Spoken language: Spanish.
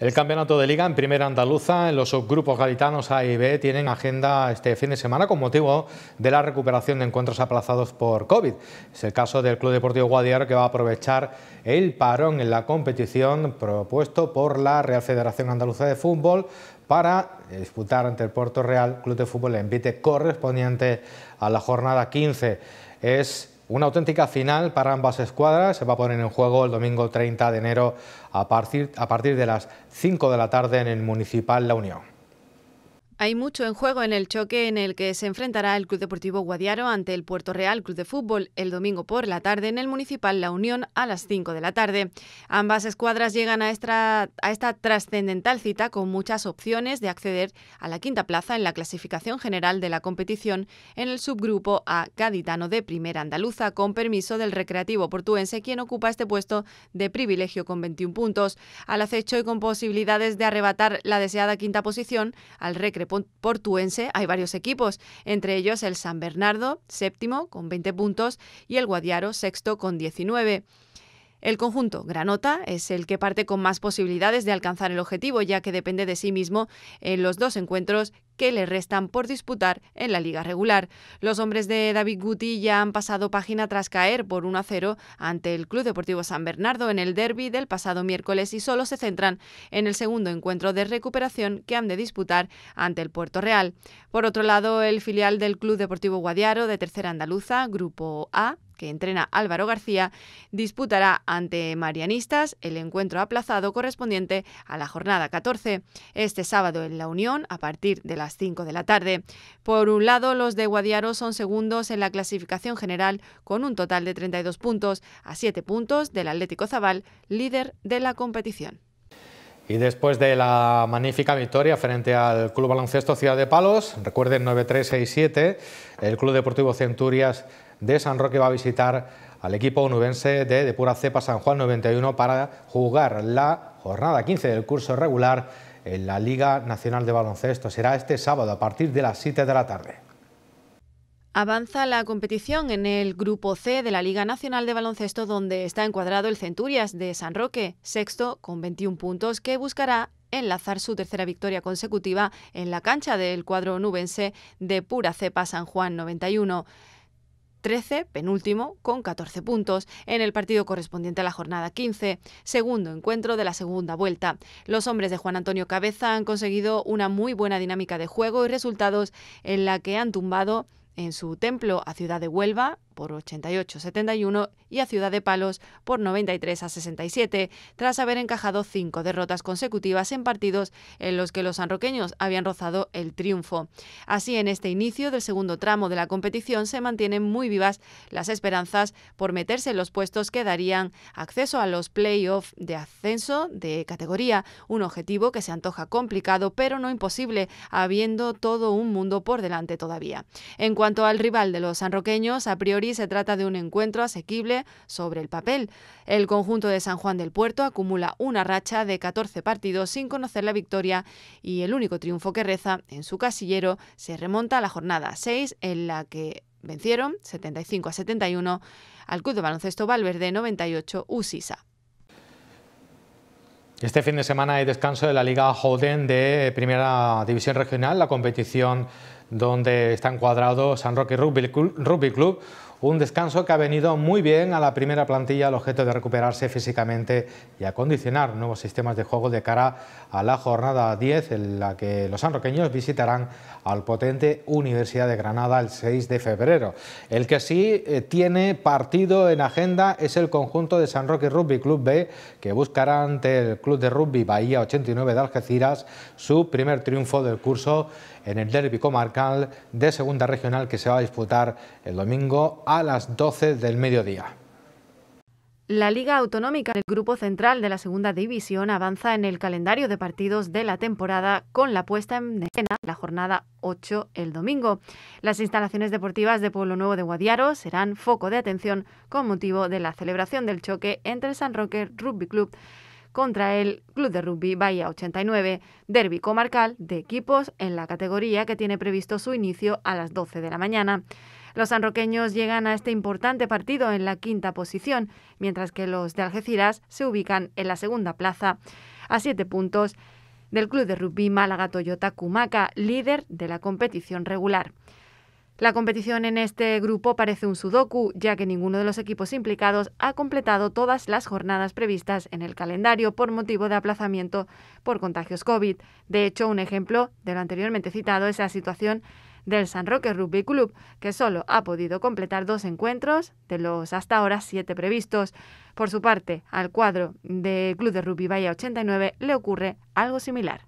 El campeonato de liga en primera andaluza, en los subgrupos galitanos A y B tienen agenda este fin de semana con motivo de la recuperación de encuentros aplazados por COVID. Es el caso del Club Deportivo Guadiaro que va a aprovechar el parón en la competición propuesto por la Real Federación Andaluza de Fútbol para disputar ante el Puerto Real Club de Fútbol el Vite correspondiente a la jornada 15. Es una auténtica final para ambas escuadras se va a poner en juego el domingo 30 de enero a partir, de las 5 de la tarde en el Municipal La Unión. Hay mucho en juego en el choque en el que se enfrentará el Club Deportivo Guadiaro ante el Puerto Real Club de Fútbol el domingo por la tarde en el Municipal La Unión a las 5 de la tarde. Ambas escuadras llegan a esta, a esta trascendental cita con muchas opciones de acceder a la quinta plaza en la clasificación general de la competición en el subgrupo A Gaditano de Primera Andaluza con permiso del Recreativo Portuense quien ocupa este puesto de privilegio con 21 puntos. Al acecho y con posibilidades de arrebatar la deseada quinta posición al Recre Portuense hay varios equipos, entre ellos el San Bernardo, séptimo, con 20 puntos, y el Guadiaro, sexto, con 19. El conjunto Granota es el que parte con más posibilidades de alcanzar el objetivo, ya que depende de sí mismo en los dos encuentros que le restan por disputar en la liga regular. Los hombres de David Guti ya han pasado página tras caer por 1 a 0 ante el Club Deportivo San Bernardo en el derby del pasado miércoles y solo se centran en el segundo encuentro de recuperación que han de disputar ante el Puerto Real. Por otro lado, el filial del Club Deportivo Guadiaro de Tercera Andaluza, Grupo A, que entrena Álvaro García, disputará ante Marianistas el encuentro aplazado correspondiente a la jornada 14, este sábado en La Unión a partir de las 5 de la tarde. Por un lado, los de Guadiaro son segundos en la clasificación general con un total de 32 puntos, a 7 puntos del Atlético Zabal, líder de la competición. Y después de la magnífica victoria frente al Club Baloncesto Ciudad de Palos, recuerden 9367, el Club Deportivo Centurias de San Roque va a visitar al equipo onubense de, depura Cepa San Juan 91 para jugar la jornada 15 del curso regular en la Liga Nacional de Baloncesto. Será este sábado a partir de las 7 de la tarde. Avanza la competición en el Grupo C de la Liga Nacional de Baloncesto, donde está encuadrado el Centurias de San Roque, sexto con 21 puntos, que buscará enlazar su tercera victoria consecutiva en la cancha del cuadro nubense de Pura Cepa San Juan 91. 13, penúltimo, con 14 puntos, en el partido correspondiente a la jornada 15, segundo encuentro de la segunda vuelta. Los hombres de Juan Antonio Cabeza han conseguido una muy buena dinámica de juego y resultados en la que han tumbado en su templo a Ciudad de Huelva por 88 71 y a Ciudad de Palos por 93 67, tras haber encajado cinco derrotas consecutivas en partidos en los que los sanroqueños habían rozado el triunfo. Así, en este inicio del segundo tramo de la competición se mantienen muy vivas las esperanzas por meterse en los puestos que darían acceso a los playoffs de ascenso de categoría, un objetivo que se antoja complicado pero no imposible, habiendo todo un mundo por delante todavía. En cuanto al rival de los sanroqueños, a priori se trata de un encuentro asequible sobre el papel. El conjunto de San Juan del Puerto acumula una racha de 14 partidos sin conocer la victoria y el único triunfo que reza en su casillero se remonta a la jornada 6 en la que vencieron 75 a 71 al Club de Baloncesto Valverde 98 USISA. Este fin de semana hay descanso de la Liga Holden de Primera División Regional, la competición donde está encuadrado San Roque Rugby Club un descanso que ha venido muy bien a la primera plantilla al objeto de recuperarse físicamente y acondicionar nuevos sistemas de juego de cara a la jornada 10 en la que los sanroqueños visitarán al potente Universidad de Granada el 6 de febrero. El que sí eh, tiene partido en agenda es el conjunto de San Roque Rugby Club B que buscará ante el Club de Rugby Bahía 89 de Algeciras su primer triunfo del curso en el Derby comarcal de Segunda Regional que se va a disputar el domingo a las 12 del mediodía. La Liga Autonómica del Grupo Central de la Segunda División avanza en el calendario de partidos de la temporada con la puesta en escena la jornada 8 el domingo. Las instalaciones deportivas de Pueblo Nuevo de Guadiaro serán foco de atención con motivo de la celebración del choque entre el San Roque Rugby Club contra el Club de Rugby Bahía 89, derby comarcal de equipos en la categoría que tiene previsto su inicio a las 12 de la mañana. Los sanroqueños llegan a este importante partido en la quinta posición, mientras que los de Algeciras se ubican en la segunda plaza, a siete puntos del Club de Rugby Málaga Toyota Cumaca, líder de la competición regular. La competición en este grupo parece un sudoku, ya que ninguno de los equipos implicados ha completado todas las jornadas previstas en el calendario por motivo de aplazamiento por contagios COVID. De hecho, un ejemplo de lo anteriormente citado es la situación del San Roque Rugby Club, que solo ha podido completar dos encuentros de los hasta ahora siete previstos. Por su parte, al cuadro de Club de Rugby Valle 89 le ocurre algo similar.